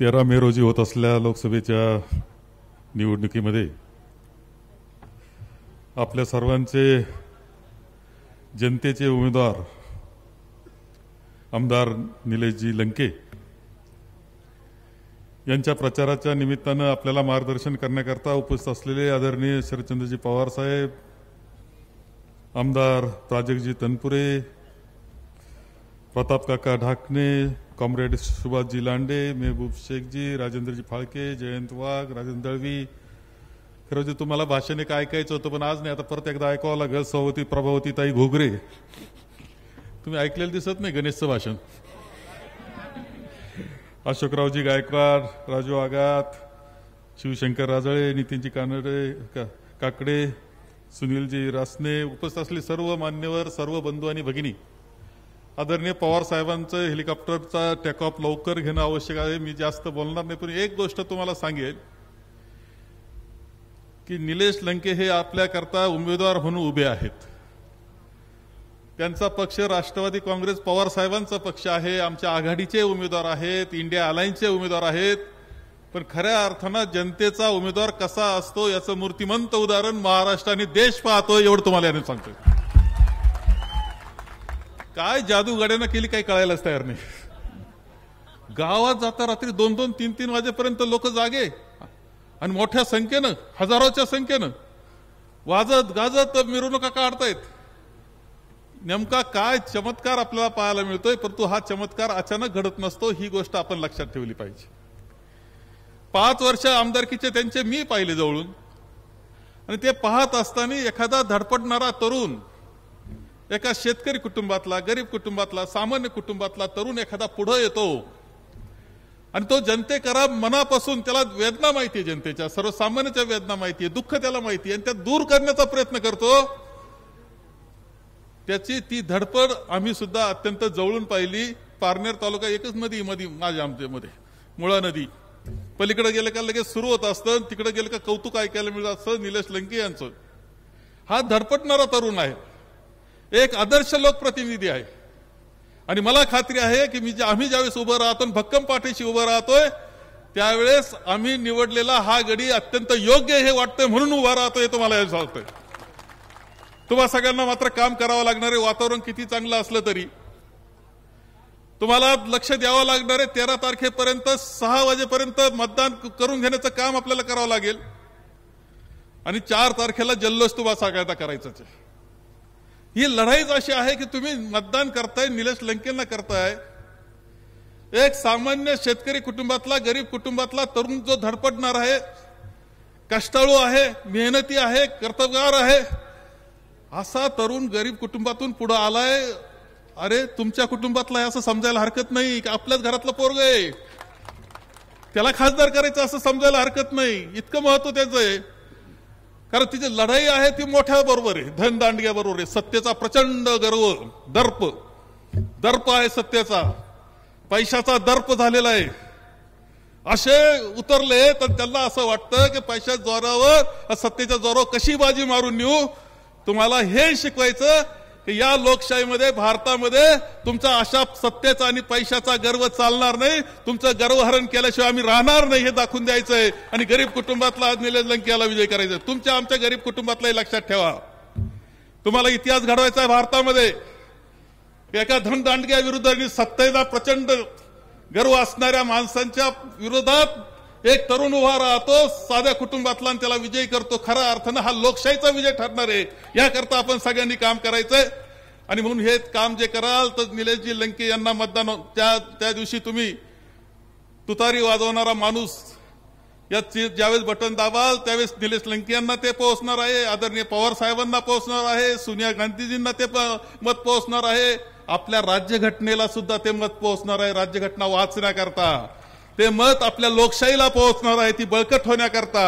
तेरा मे रोजी होत असल्या लोकसभेच्या निवडणुकीमध्ये आपल्या सर्वांचे जनतेचे उमेदवार आमदार निलेशजी लंके यांच्या प्रचाराच्या निमित्तानं आपल्याला मार्गदर्शन करण्याकरता उपस्थित असलेले आदरणीय शरदचंद्रजी पवार साहेब आमदार प्राजक्तजी तनपुरे काका ढाकणे कॉम्रेड सुभाषजी लांडे मेहबूब शेखजी राजेंद्रजी फाळके जयंत वाघ राजेंद्र दळवी खरं म्हणजे तुम्हाला भाषण एक ऐकायचं होतं पण आज नाही आता परत एकदा ऐकावं लागेल सवती प्रभावती ताई घोगरे तुम्ही ऐकलेलं दिसत नाही गणेशचं भाषण अशोकरावजी गायकवाड राजू आगात शिवशंकर राजळे नितीनजी कानडे काकडे सुनीलजी रासने उपस्थित असले सर्व मान्यवर सर्व बंधू आणि भगिनी आदरणीय पवार साहेबांचं हेलिकॉप्टरचा टेकऑफ लवकर घेणं आवश्यक आहे मी जास्त बोलणार नाही पण एक गोष्ट तुम्हाला सांगेल की निलेश लंके हे आपल्याकरता उमेदवार म्हणून उभे आहेत त्यांचा पक्ष राष्ट्रवादी काँग्रेस पवार साहेबांचा पक्ष आहे आमच्या आघाडीचे उमेदवार आहेत इंडिया अलायन्सचे उमेदवार आहेत पण खऱ्या अर्थानं जनतेचा उमेदवार कसा असतो याचं मूर्तिमंत उदाहरण महाराष्ट्र आणि देश पाहतो एवढं तुम्हाला याने सांगतो काय गाड्यानं केली काही कळायलाच तयार नाही गावात जाता रात्री दोन दोन तीन तीन वाजेपर्यंत लोक जागे आणि मोठ्या संख्येनं हजारोच्या संख्येनं वाजत गाजत मिरवणुका काढतायत नेमका काय चमत्कार आपल्याला पाहायला मिळतोय परंतु हा चमत्कार अचानक घडत नसतो ही गोष्ट आपण लक्षात ठेवली पाहिजे पाच वर्ष आमदारकीचे त्यांचे मी पाहिले जवळून आणि ते पाहत असताना एखादा धडपडणारा तरुण एका शेतकरी कुटुंबातला गरीब कुटुंबातला सामान्य कुटुंबातला तरुण एखादा पुढं येतो आणि तो करा मनापासून त्याला वेदना माहिती जनतेच्या सर्वसामान्याच्या वेदना माहिती आहे दुःख त्याला माहिती आहे आणि त्या दूर करण्याचा प्रयत्न करतो त्याची ती धडपड आम्ही सुद्धा अत्यंत जवळून पाहिली पारनेर तालुका एकच नदी मधी माझ्या आमच्यामध्ये मुळा नदी पलीकडे गेलं का लगेच सुरू होत असतं तिकडे गेलं का कौतुक ऐकायला मिळत असतं निलेश लंके यांचं हा धडपटणारा तरुण आहे एक आदर्श लोकप्रतिनिधी आहे आणि मला खात्री आहे की मी आम्ही ज्यावेळेस उभं राहतो भक्कम पाठीशी उभं राहतोय त्यावेळेस आम्ही निवडलेला हा गडी अत्यंत योग्य हे वाटतंय म्हणून उभा राहतोय तुम्हाला सांगतोय तुम्हाला सगळ्यांना मात्र काम करावं आहे वातावरण किती चांगलं असलं तरी तुम्हाला लक्ष द्यावं लागणार आहे तेरा तारखेपर्यंत सहा वाजेपर्यंत मतदान करून घेण्याचं काम आपल्याला करावं लागेल आणि चार तारखेला जल्लोष तुम्हाला सगळ्यांना करायचं आहे ही लढाईच अशी आहे की तुम्ही मतदान करताय निलेश लंकेंना करताय एक सामान्य शेतकरी कुटुंबातला गरीब कुटुंबातला तरुण जो धडपडणार आहे कष्टाळू आहे मेहनती आहे कर्तव्यगार आहे असा तरुण गरीब कुटुंबातून पुढे आलाय अरे तुमच्या कुटुंबातला असं समजायला हरकत नाही की आपल्याच घरातला पोरग आहे त्याला खासदार करायचं असं समजायला हरकत नाही इतकं महत्व त्याचं आहे कारण तिची लढाई आहे ती मोठ्या बरोबर आहे धनदांडग्या बरोबर आहे सत्तेचा प्रचंड गर्व दर्प दर्प आहे सत्तेचा पैशाचा दर्प झालेला आहे असे उतरले तर त्यांना असं वाटतं की पैशाच्या जोरावर सत्तेच्या जोरावर कशी बाजी मारून नेऊ तुम्हाला हे शिकवायचं की या लोकशाहीमध्ये भारतामध्ये तुमचा अशा सत्तेचा आणि पैशाचा गर्व चालणार नाही तुमचं गर्वहरण केल्याशिवाय आम्ही राहणार नाही हे दाखवून द्यायचं आहे आणि गरीब कुटुंबातला आज निलेश लंकेला विजय करायचा तुमच्या आमच्या गरीब कुटुंबातलाही लक्षात ठेवा तुम्हाला इतिहास घडवायचा आहे भारतामध्ये एका धनदांडग्या विरुद्ध आणि सत्तेचा प्रचंड गर्व असणाऱ्या माणसांच्या विरोधात एक तरुण उभा राहतो साध्या कुटुंबातला त्याला विजयी करतो खरा अर्थानं हा लोकशाहीचा विजय ठरणार आहे याकरता आपण सगळ्यांनी काम करायचंय आणि म्हणून हे काम जे कराल तर निलेशजी लंके यांना मतदान त्या त्या दिवशी तुम्ही तुतारी वाजवणारा माणूस या ज्यावेळेस बटन दाबाल त्यावेळेस निलेश लंके यांना ते पोहोचणार आहे आदरणीय पवार साहेबांना पोहोचणार आहे सोनिया गांधीजींना ते मत पोहोचणार आहे आपल्या राज्यघटनेला सुद्धा ते मत पोहोचणार आहे राज्यघटना वाचण्याकरता ते मत आपल्या लोकशाहीला पोहोचणार आहे ती बळकट होण्याकरता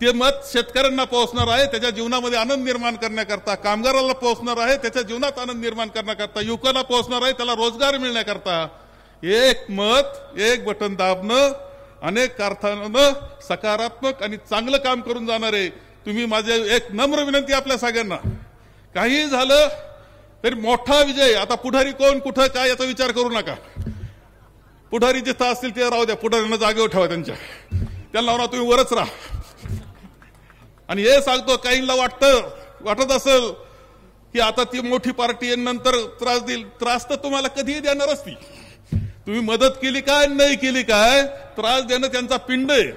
ते मत शेतकऱ्यांना पोहोचणार आहे त्याच्या जीवनामध्ये आनंद निर्माण करण्याकरता कामगाराला पोहोचणार आहे त्याच्या जीवनात आनंद निर्माण करण्याकरता युवकांना पोहोचणार आहे त्याला रोजगार मिळण्याकरता एक मत एक बटन दाबणं अनेक अर्थानं सकारात्मक आणि चांगलं काम करून जाणारे तुम्ही माझे एक नम्र विनंती आपल्या सगळ्यांना काही झालं तरी मोठा विजय आता पुढारी कोण कुठं काय याचा विचार करू नका पुढारी जिथं असतील ते राहू द्या पुढाऱ्यांना जागेवर ठेवा त्यांच्या त्यांना ना तुम्ही वरच राहा आणि हे सांगतो काहींना वाटत वाटत असेल की आता ती मोठी पार्टी नंतर त्रास देईल त्रास तर तुम्हाला कधीही देणार असती तुम्ही मदत केली काय नाही केली काय त्रास देणं त्यांचा पिंड आहे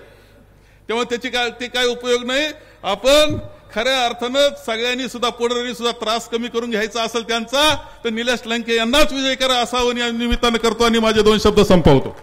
तेव्हा त्याची काय ते काय उपयोग नाही आपण खऱ्या अर्थानं सगळ्यांनी सुद्धा पोडऱ्यांनी सुद्धा त्रास कमी करून घ्यायचा असेल त्यांचा तर निलेश लंके यांनाच विजय करा असावणी या निमित्तानं करतो आणि माझे दोन शब्द संपवतो